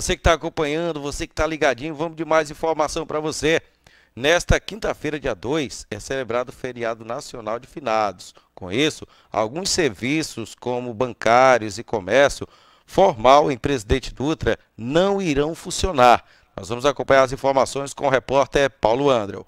Você que está acompanhando, você que está ligadinho, vamos de mais informação para você. Nesta quinta-feira, dia 2, é celebrado o Feriado Nacional de Finados. Com isso, alguns serviços, como bancários e comércio formal em Presidente Dutra, não irão funcionar. Nós vamos acompanhar as informações com o repórter Paulo Andrel.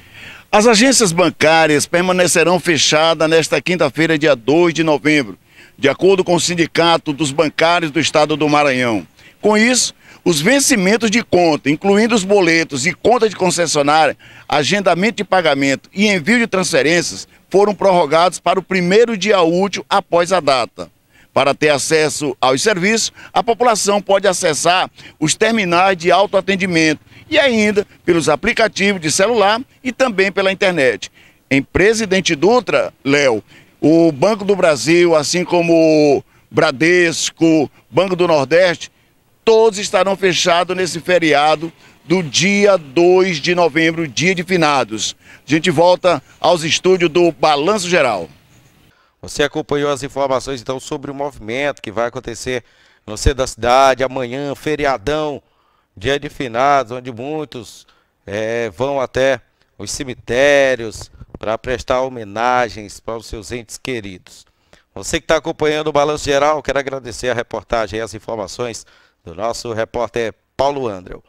As agências bancárias permanecerão fechadas nesta quinta-feira, dia 2 de novembro, de acordo com o Sindicato dos Bancários do Estado do Maranhão. Com isso, os vencimentos de conta, incluindo os boletos e conta de concessionária, agendamento de pagamento e envio de transferências, foram prorrogados para o primeiro dia útil após a data. Para ter acesso aos serviços, a população pode acessar os terminais de autoatendimento e ainda pelos aplicativos de celular e também pela internet. Em Presidente Dutra, Léo, o Banco do Brasil, assim como Bradesco, Banco do Nordeste, todos estarão fechados nesse feriado do dia 2 de novembro, dia de finados. A gente volta aos estúdios do Balanço Geral. Você acompanhou as informações então sobre o movimento que vai acontecer no centro da cidade amanhã, feriadão, dia de finados, onde muitos é, vão até os cemitérios para prestar homenagens para os seus entes queridos. Você que está acompanhando o Balanço Geral, quero agradecer a reportagem e as informações do nosso repórter Paulo Andrel.